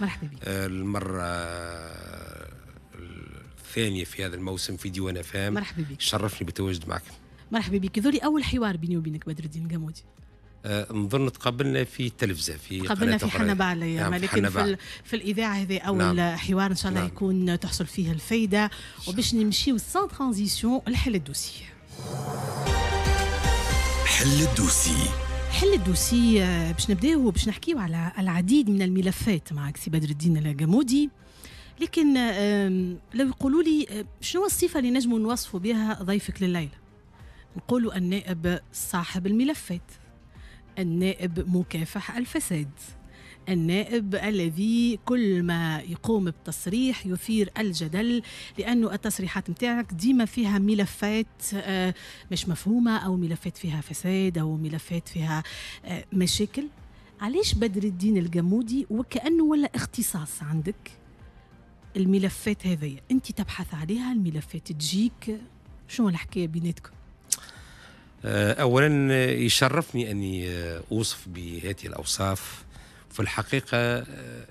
مرحبا بك آه، المرة الثانية في هذا الموسم في ديوان افام مرحبا بك شرفني بالتواجد معك مرحبا بك ذولي أول حوار بيني وبينك بدر الدين قمودي آه، نظن تقابلنا في التلفزه في تقابلنا في حنبعله يا نعم لكن في, في, في الاذاعه هذا اول نعم. حوار ان شاء الله نعم. يكون تحصل فيه الفايده وباش نمشيو سان ترانزيسيون لحل الدوسي حل الدوسي حل الدوسي آه، باش نبداو باش نحكيو على العديد من الملفات معك سي بدر الدين الجمودي لكن لو يقولوا لي آه، شنو الصفه اللي نجموا نوصفوا بها ضيفك لليله نقولوا النائب صاحب الملفات النائب مكافح الفساد النائب الذي كل ما يقوم بتصريح يثير الجدل لأنه التصريحات نتاعك ديما فيها ملفات آه، مش مفهومة أو ملفات فيها فساد أو ملفات فيها آه، مشاكل علاش بدر الدين الجمودي وكأنه ولا اختصاص عندك الملفات هذيا أنت تبحث عليها الملفات تجيك شنو الحكاية بيناتكم آه، أولا يشرفني أني أوصف بهذه الأوصاف في الحقيقة آه،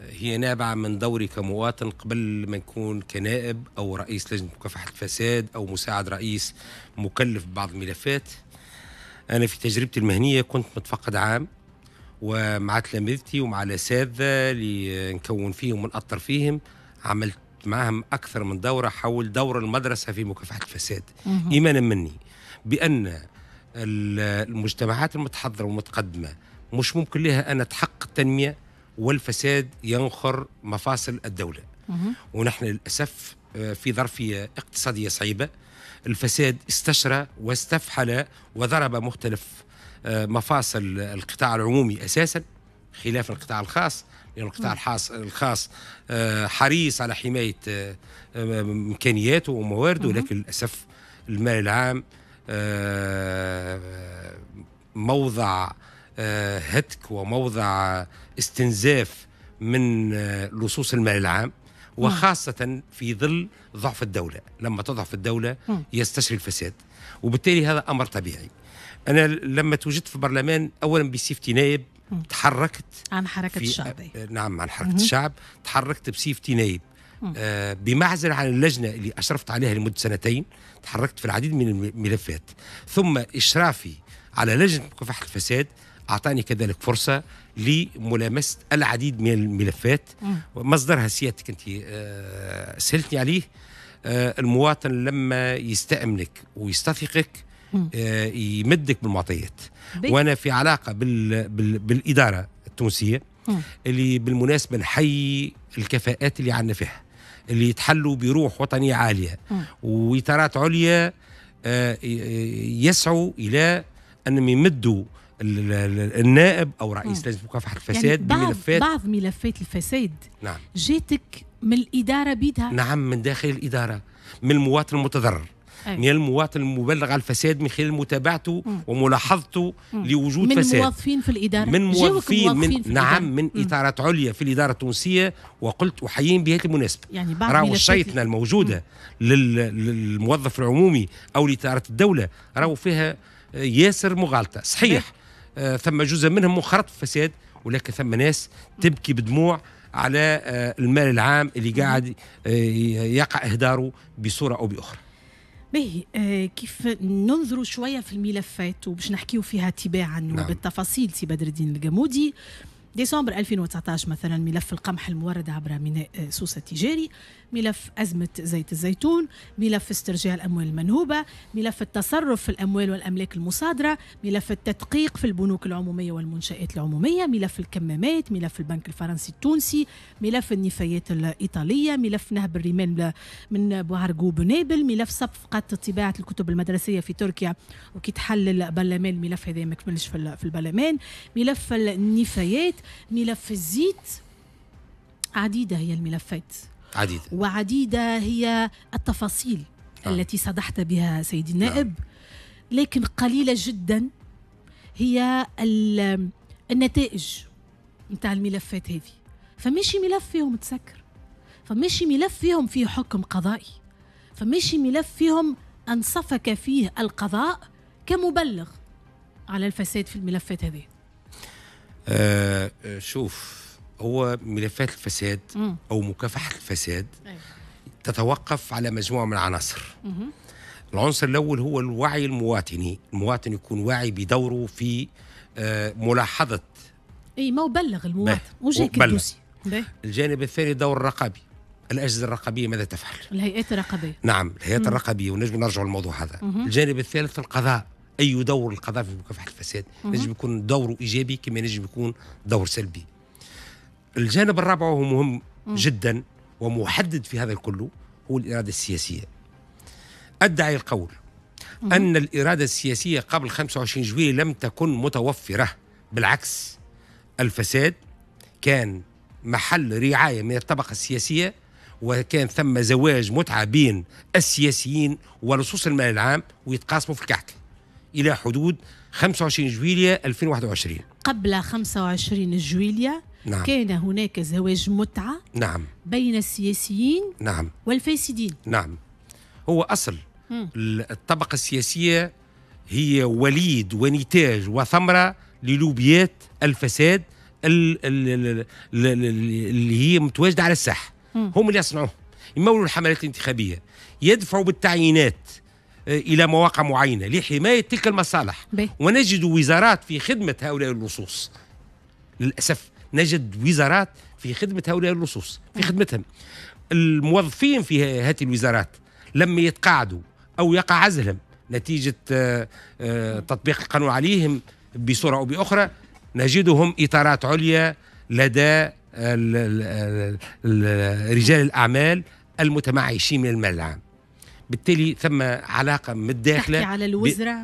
هي نابعة من دوري كمواطن قبل ما نكون كنائب أو رئيس لجنة مكافحة الفساد أو مساعد رئيس مكلف ببعض الملفات أنا في تجربتي المهنية كنت متفقد عام ومع تلامذتي ومع الأساتذة اللي نكون فيهم ونأطر فيهم عملت معهم أكثر من دورة حول دور المدرسة في مكافحة الفساد إيمانا مني بأن المجتمعات المتحضرة والمتقدمة مش ممكن لها أن تحقق التنمية والفساد ينخر مفاصل الدولة ونحن للأسف آه، في ظرفية اقتصادية صعيبة الفساد استشرى واستفحل وضرب مختلف آه، مفاصل القطاع العمومي أساساً خلاف القطاع الخاص لأن يعني القطاع الخاص آه، حريص على حماية إمكانياته وموارده لكن للأسف المال العام موضع آه، هتك وموضع استنزاف من آه، لصوص المال العام وخاصة في ظل ضعف الدولة لما تضعف الدولة يستشري الفساد وبالتالي هذا أمر طبيعي أنا لما توجدت في البرلمان أولا بسيفتي نائب تحركت عن حركة الشعب آه، نعم عن حركة الشعب تحركت بسيفتي نائب آه بمعزل عن اللجنة اللي أشرفت عليها لمدة سنتين تحركت في العديد من الملفات ثم إشرافي على لجنة مكافحة الفساد اعطاني كذلك فرصه لملامسه العديد من الملفات مصدرها سيادتك انت آه، سالتني عليه آه، المواطن لما يستأمنك ويستثقك آه، يمدك بالمعطيات وانا في علاقه بال بال بالاداره التونسيه اللي بالمناسبه نحيي الكفاءات اللي عندنا فيها اللي يتحلوا بروح وطنيه عاليه واطارات عليا يسعوا الى انهم يمدوا النائب او رئيس لجنه مكافحه يعني الفساد يعني بعض بملفات بعض ملفات الفساد نعم جاتك من الاداره بيدها نعم من داخل الاداره من المواطن المتضرر أي. من المواطن المبلغ على الفساد من خلال متابعته مم. وملاحظته مم. لوجود من فساد من موظفين في الاداره من موظفين, موظفين من نعم من اطارات عليا في الاداره التونسيه وقلت احييهم بهذه المناسبه يعني راهو الشيطنه الموجوده لل... للموظف العمومي او لاداره الدوله راهو فيها ياسر مغالطه صحيح آه، ثم جزء منهم منخرط في الفساد ولكن ثم ناس تبكي بدموع على آه، المال العام اللي قاعد آه، يقع اهداره بصوره او باخرى به كيف ننظروا شوية في الملفات وباش نحكيو فيها تباعا نعم. وبالتفاصيل سي بدر الدين الجمودي ديسمبر 2019 مثلا ملف القمح المورد عبر ميناء آه، سوسة التجاري ملف أزمة زيت الزيتون ملف استرجاع الأموال المنهوبة ملف التصرف في الأموال والأملاك المصادرة ملف التدقيق في البنوك العمومية والمنشآت العمومية ملف الكمامات ملف البنك الفرنسي التونسي ملف النفايات الإيطالية ملف نهب الرمال من بوهارغو بنابل ملف صفقة طباعة الكتب المدرسية في تركيا وكي تحل البرلمان الملف هذا ما كملش في البرلمان ملف النفايات ملف الزيت عديدة هي الملفات عديدة وعديدة هي التفاصيل آه. التي صدحت بها سيدي النائب آه. لكن قليلة جدا هي النتائج نتاع الملفات هذه فماشي ملف فيهم تسكر فماشي ملف فيهم فيه حكم قضائي فماشي ملف فيهم انصفك فيه القضاء كمبلغ على الفساد في الملفات هذه آه،, آه شوف هو ملفات الفساد مم. او مكافحه الفساد أيوة. تتوقف على مجموعه من العناصر العنصر الاول هو الوعي المواطني المواطن يكون واعي بدوره في آه ملاحظه اي ما هو بلغ المواطن وجاك الدوسي الجانب الثاني دور الرقابي الاجهزه الرقابيه ماذا تفعل؟ الهيئات الرقابيه نعم الهيئات الرقابيه ونجم نرجع للموضوع هذا مم. الجانب الثالث القضاء اي دور القضاء في مكافحه الفساد يجب يكون دوره ايجابي كما يجب يكون دور سلبي الجانب الرابع وهو مهم مم. جدا ومحدد في هذا الكل هو الاراده السياسيه ادعي القول مم. ان الاراده السياسيه قبل 25 جويليه لم تكن متوفره بالعكس الفساد كان محل رعايه من الطبقه السياسيه وكان ثم زواج متعه بين السياسيين ولصوص المال العام ويتقاسموا في الكعك الى حدود 25 جويليا 2021 قبل 25 جويليا نعم. كان هناك زواج متعة نعم بين السياسيين نعم والفاسدين نعم هو أصل الطبقة السياسية هي وليد ونتاج وثمرة للوبيات الفساد اللي هي متواجدة على الساحة هم اللي يصنعوه يمولوا الحملات الانتخابية يدفعوا بالتعيينات آه، الى مواقع معينه لحمايه تلك المصالح ونجد وزارات في خدمه هؤلاء اللصوص للاسف نجد وزارات في خدمه هؤلاء اللصوص في خدمتهم الموظفين في هذه الوزارات لما يتقاعدوا او يقع عزلهم نتيجه آه، آه، تطبيق القانون عليهم بصوره او باخرى نجدهم اطارات عليا لدى رجال الاعمال المتمعشين من المال العام بالتالي ثم علاقه من الداخله تحكي على الوزراء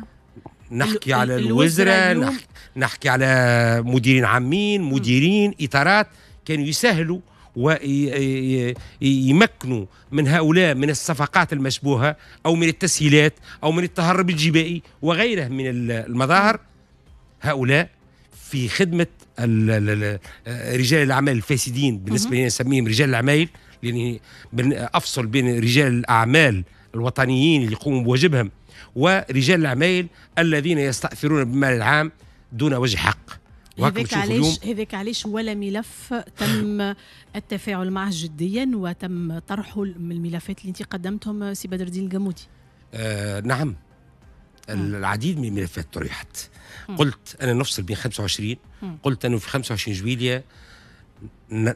نحكي على الوزراء نحكي على مديرين عامين مديرين اطارات كانوا يسهلوا ويمكنوا من هؤلاء من الصفقات المشبوهة أو من التسهيلات أو من التهرب الجبائي وغيره من المظاهر هؤلاء في خدمة رجال الأعمال الفاسدين بالنسبة لنا نسميهم رجال الأعمال لأني أفصل بين رجال الأعمال الوطنيين اللي يقوموا بواجبهم ورجال الاعمال الذين يستأثرون بالمال العام دون وجه حق هذاك علاش هذاك علاش ولا ملف تم التفاعل معه جديا وتم طرحه من الملفات اللي انت قدمتهم سي بدر الدين القمودي آه نعم آه. العديد من الملفات طرحت قلت انا نفصل بين 25 قلت انه في 25 جويليا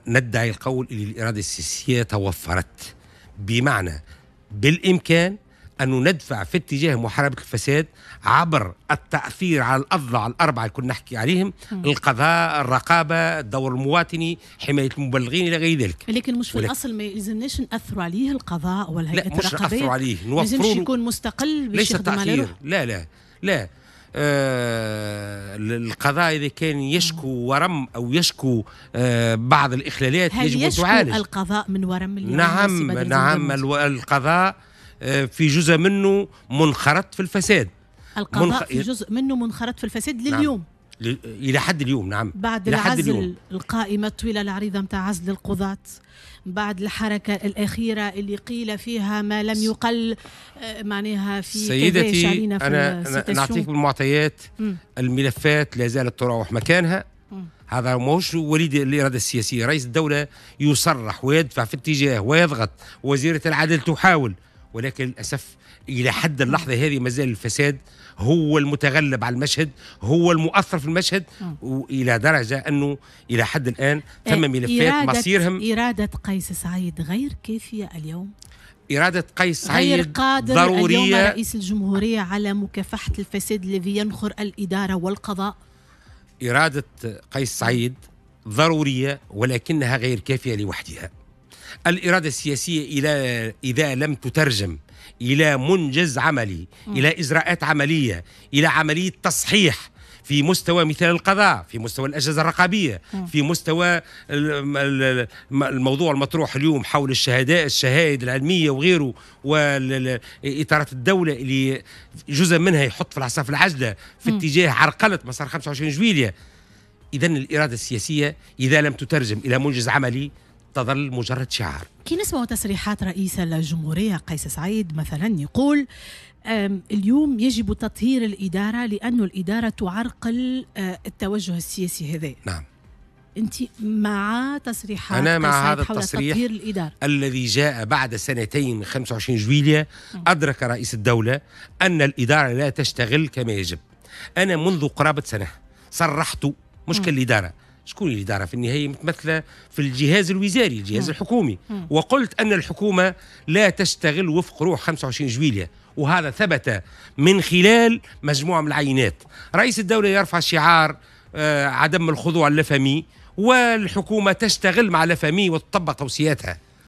ندعي القول ان الاراده السياسيه توفرت بمعنى بالإمكان أن ندفع في اتجاه محاربة الفساد عبر التأثير على الأضلاع الأربعة اللي كنا نحكي عليهم م. القضاء الرقابة الدور المواطني حماية المبلغين إلى غير ذلك لكن مش في الأصل ما يلزمناش نأثروا عليه القضاء والهيئة الرقابية لا مش نأثروا عليه نوفروا يكون مستقل باش ليس تأثير لا لا لا القضاء آه، إذا كان يشكو ورم أو يشكو آه، بعض الإخلالات هل يجب أن تعالج القضاء من ورم اليوم نعم نعم, نعم، القضاء آه، في جزء منه منخرط في الفساد القضاء منخ... في جزء منه منخرط في الفساد نعم. لليوم نعم. الى حد اليوم نعم بعد إلى حد العزل اليوم. القائمه الطويله العريضه متاع عزل القضاه بعد الحركه الاخيره اللي قيل فيها ما لم يقل آه، معناها في سيدتي في انا, نعطيك بالمعطيات الملفات لا زالت تراوح مكانها هذا ماهوش وليد الاراده السياسيه رئيس الدوله يصرح ويدفع في اتجاه ويضغط وزيره العدل تحاول ولكن للاسف الى حد اللحظه هذه ما زال الفساد هو المتغلب على المشهد هو المؤثر في المشهد والى درجه انه الى حد الان ثم إيه، ملفات مصيرهم اراده قيس سعيد غير كافيه اليوم إرادة قيس سعيد غير قادر ضرورية اليوم رئيس الجمهورية على مكافحة الفساد الذي ينخر الإدارة والقضاء إرادة قيس سعيد ضرورية ولكنها غير كافية لوحدها الإرادة السياسية إلى إذا لم تترجم إلى منجز عملي إلى إجراءات عملية إلى عملية تصحيح في مستوى مثال القضاء في مستوى الأجهزة الرقابية في مستوى الموضوع المطروح اليوم حول الشهادات الشهائد العلمية وغيره وإطارة الدولة اللي جزء منها يحط في العصا العجلة في اتجاه عرقلة مسار 25 جويلية إذا الإرادة السياسية إذا لم تترجم إلى منجز عملي تظل مجرد شعار كي نسمع تصريحات رئيس الجمهورية قيس سعيد مثلا يقول اليوم يجب تطهير الإدارة لأن الإدارة تعرقل آه، التوجه السياسي هذا نعم انت مع تصريحات انا مع هذا التصريح الذي جاء بعد سنتين 25 جويليا ادرك رئيس الدوله ان الاداره لا تشتغل كما يجب انا منذ قرابه سنه صرحت مشكل الاداره شكون الإدارة في النهاية متمثلة في الجهاز الوزاري الجهاز مم. الحكومي مم. وقلت أن الحكومة لا تشتغل وفق روح 25 جويلية وهذا ثبت من خلال مجموعة من العينات رئيس الدولة يرفع شعار آه، عدم الخضوع للفمي والحكومة تشتغل مع لفمي وتطبق توصياتها